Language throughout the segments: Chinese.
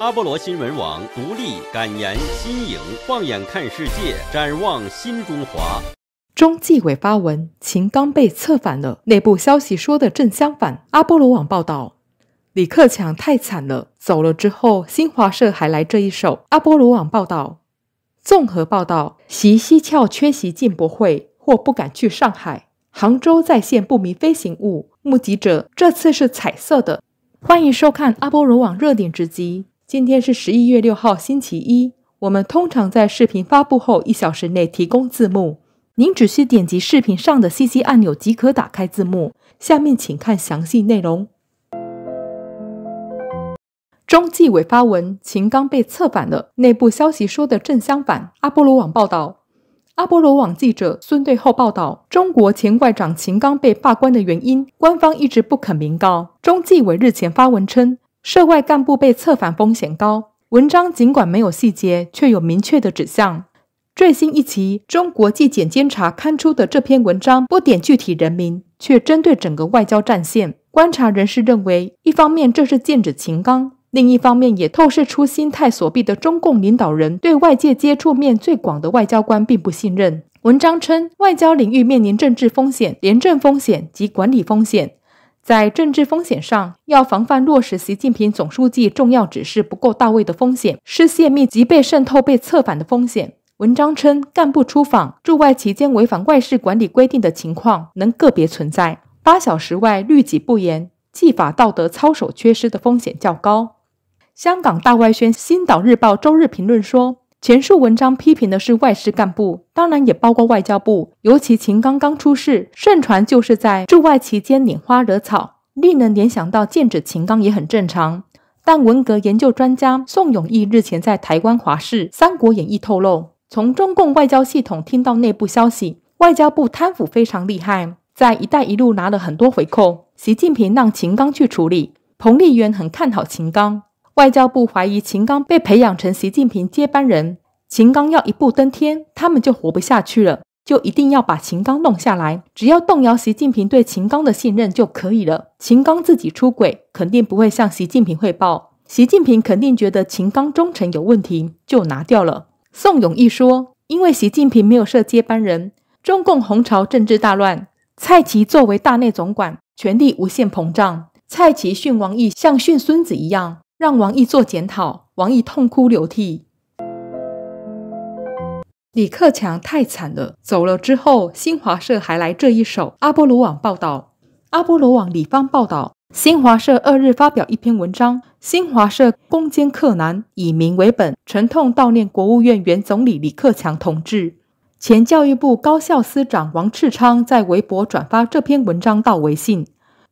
阿波罗新闻网独立敢言新颖，放眼看世界，展望新中华。中纪委发文，秦刚被策反了。内部消息说的正相反。阿波罗网报道，李克强太惨了，走了之后，新华社还来这一手。阿波罗网报道，综合报道，习西俏缺席进博会，或不敢去上海。杭州在线不明飞行物，目击者这次是彩色的。欢迎收看阿波罗网热点直击。今天是十一月六号，星期一。我们通常在视频发布后一小时内提供字幕。您只需点击视频上的 CC 按钮即可打开字幕。下面请看详细内容。中纪委发文：秦刚被策反了。内部消息说的正相反。阿波罗网报道，阿波罗网记者孙队后报道，中国前外长秦刚被罢官的原因，官方一直不肯明告。中纪委日前发文称。涉外干部被策反风险高，文章尽管没有细节，却有明确的指向。最新一期《中国纪检监察》刊出的这篇文章不点具体人名，却针对整个外交战线。观察人士认为，一方面这是剑指秦刚，另一方面也透视出心态所蔽的中共领导人对外界接触面最广的外交官并不信任。文章称，外交领域面临政治风险、廉政风险及管理风险。在政治风险上，要防范落实习近平总书记重要指示不够到位的风险，是泄密及被渗透、被策反的风险。文章称，干部出访驻外期间违反外事管理规定的情况能个别存在，八小时外律己不严、纪法道德操守缺失的风险较高。香港大外宣《星岛日报》周日评论说。前述文章批评的是外事干部，当然也包括外交部。尤其秦刚刚出事，盛传就是在驻外期间拈花惹草，令人联想到剑指秦刚也很正常。但文革研究专家宋永毅日前在《台湾华视三国演义》透露，从中共外交系统听到内部消息，外交部贪腐非常厉害，在“一带一路”拿了很多回扣。习近平让秦刚去处理，彭丽媛很看好秦刚。外交部怀疑秦刚被培养成习近平接班人，秦刚要一步登天，他们就活不下去了，就一定要把秦刚弄下来。只要动摇习近平对秦刚的信任就可以了。秦刚自己出轨，肯定不会向习近平汇报，习近平肯定觉得秦刚忠诚有问题，就拿掉了。宋永义说，因为习近平没有设接班人，中共红潮政治大乱，蔡奇作为大内总管，权力无限膨胀，蔡奇训王毅像训孙子一样。让王毅做检讨，王毅痛哭流涕。李克强太惨了，走了之后，新华社还来这一手。阿波罗网报道，阿波罗网李方报道，新华社二日发表一篇文章，新华社攻坚克难，以民为本，沉痛悼念国务院原总理李克强同志。前教育部高校司长王赤昌在微博转发这篇文章到微信。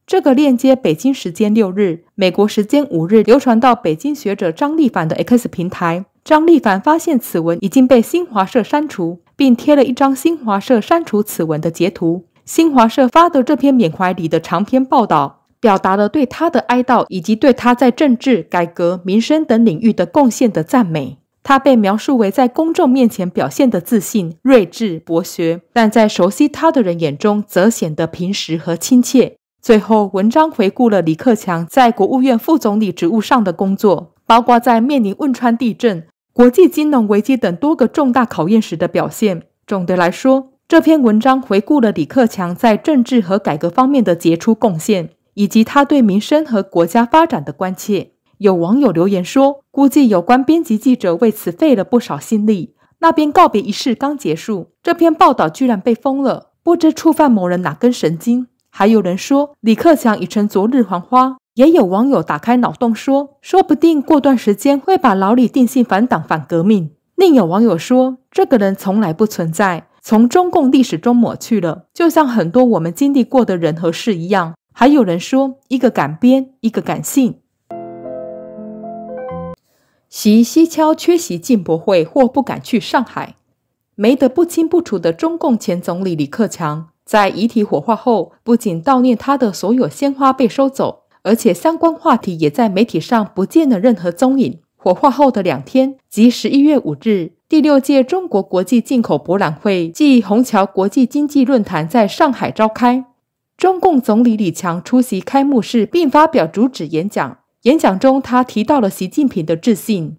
这个链接，北京时间六日，美国时间五日，流传到北京学者张立凡的 X 平台。张立凡发现此文已经被新华社删除，并贴了一张新华社删除此文的截图。新华社发的这篇缅怀里的长篇报道，表达了对他的哀悼以及对他在政治、改革、民生等领域的贡献的赞美。他被描述为在公众面前表现的自信、睿智、博学，但在熟悉他的人眼中，则显得平实和亲切。最后，文章回顾了李克强在国务院副总理职务上的工作，包括在面临汶川地震、国际金融危机等多个重大考验时的表现。总的来说，这篇文章回顾了李克强在政治和改革方面的杰出贡献，以及他对民生和国家发展的关切。有网友留言说：“估计有关编辑记者为此费了不少心力。那边告别仪式刚结束，这篇报道居然被封了，不知触犯某人哪根神经。”还有人说李克强已成昨日黄花，也有网友打开脑洞说，说不定过段时间会把老李定性反党反革命。另有网友说，这个人从来不存在，从中共历史中抹去了，就像很多我们经历过的人和事一样。还有人说，一个敢编，一个敢信。习西敲缺席进博会或不敢去上海，没得不清不楚的中共前总理李克强。在遗体火化后，不仅悼念他的所有鲜花被收走，而且相关话题也在媒体上不见了任何踪影。火化后的两天，即十一月五日，第六届中国国际进口博览会暨虹桥国际经济论坛在上海召开，中共总理李强出席开幕式并发表主旨演讲。演讲中，他提到了习近平的致信。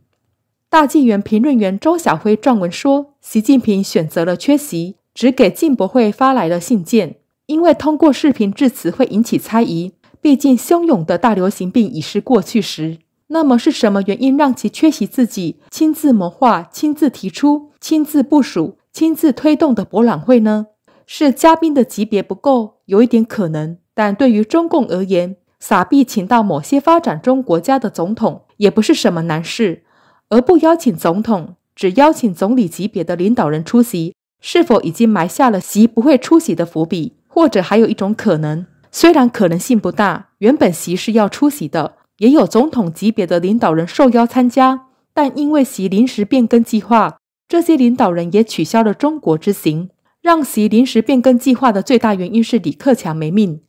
大纪元评论员周晓辉撰文说：“习近平选择了缺席。”只给进博会发来了信件，因为通过视频致辞会引起猜疑。毕竟汹涌的大流行病已是过去时。那么是什么原因让其缺席自己亲自谋划、亲自提出、亲自部署、亲自推动的博览会呢？是嘉宾的级别不够，有一点可能。但对于中共而言，撒币请到某些发展中国家的总统也不是什么难事，而不邀请总统，只邀请总理级别的领导人出席。是否已经埋下了习不会出席的伏笔？或者还有一种可能，虽然可能性不大，原本习是要出席的，也有总统级别的领导人受邀参加，但因为习临时变更计划，这些领导人也取消了中国之行。让习临时变更计划的最大原因是李克强没命。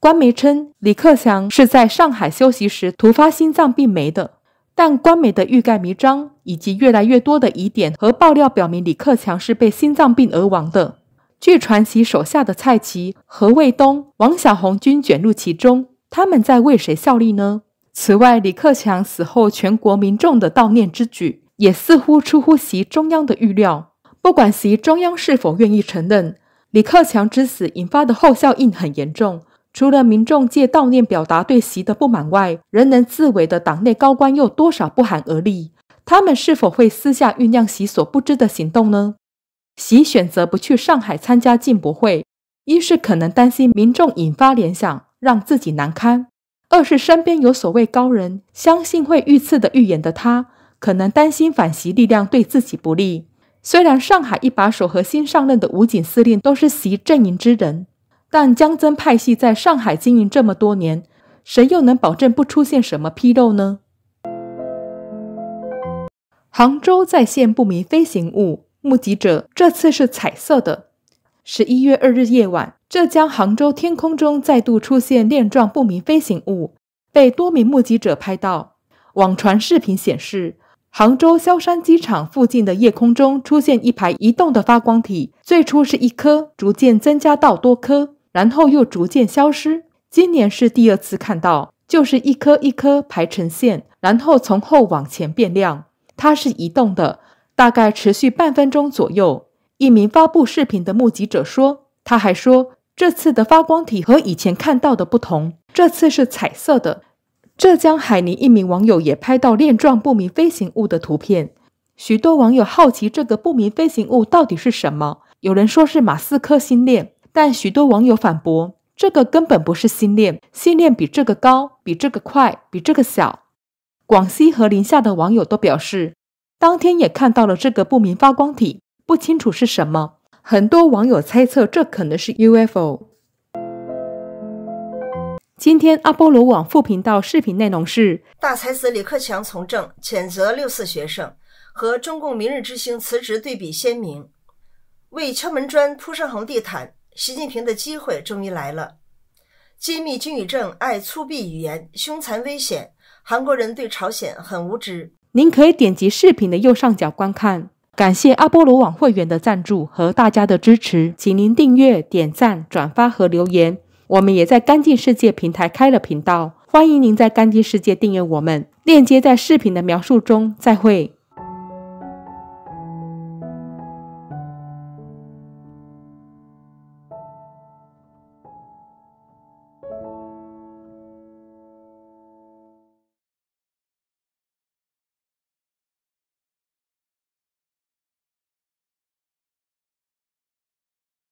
官媒称，李克强是在上海休息时突发心脏病没的。但官媒的欲盖弥彰，以及越来越多的疑点和爆料，表明李克强是被心脏病而亡的。据传，其手下的蔡奇、何卫东、王小红均卷入其中，他们在为谁效力呢？此外，李克强死后，全国民众的悼念之举，也似乎出乎习中央的预料。不管习中央是否愿意承认，李克强之死引发的后效应很严重。除了民众借悼念表达对习的不满外，仍能自卫的党内高官又多少不寒而栗？他们是否会私下酝酿习所不知的行动呢？习选择不去上海参加进博会，一是可能担心民众引发联想，让自己难堪；二是身边有所谓高人相信会遇刺的预言的他，可能担心反习力量对自己不利。虽然上海一把手和新上任的武警司令都是习阵营之人。但江增派系在上海经营这么多年，谁又能保证不出现什么纰漏呢？杭州再现不明飞行物，目击者这次是彩色的。十一月二日夜晚，浙江杭州天空中再度出现链状不明飞行物，被多名目击者拍到。网传视频显示，杭州萧山机场附近的夜空中出现一排移动的发光体，最初是一颗，逐渐增加到多颗。然后又逐渐消失。今年是第二次看到，就是一颗一颗排成线，然后从后往前变亮。它是移动的，大概持续半分钟左右。一名发布视频的目击者说。他还说，这次的发光体和以前看到的不同，这次是彩色的。浙江海宁一名网友也拍到链状不明飞行物的图片。许多网友好奇这个不明飞行物到底是什么？有人说是马斯克星链。但许多网友反驳，这个根本不是星链，星链比这个高，比这个快，比这个小。广西和宁夏的网友都表示，当天也看到了这个不明发光体，不清楚是什么。很多网友猜测，这可能是 UFO。今天阿波罗网副频道视频内容是：大才子李克强从政，谴责六四学生和中共明日之星辞职对比鲜明，为敲门砖铺上红地毯。习近平的机会终于来了。揭秘军宇正爱粗鄙语言，凶残危险。韩国人对朝鲜很无知。您可以点击视频的右上角观看。感谢阿波罗网会员的赞助和大家的支持，请您订阅、点赞、转发和留言。我们也在干净世界平台开了频道，欢迎您在干净世界订阅我们，链接在视频的描述中。再会。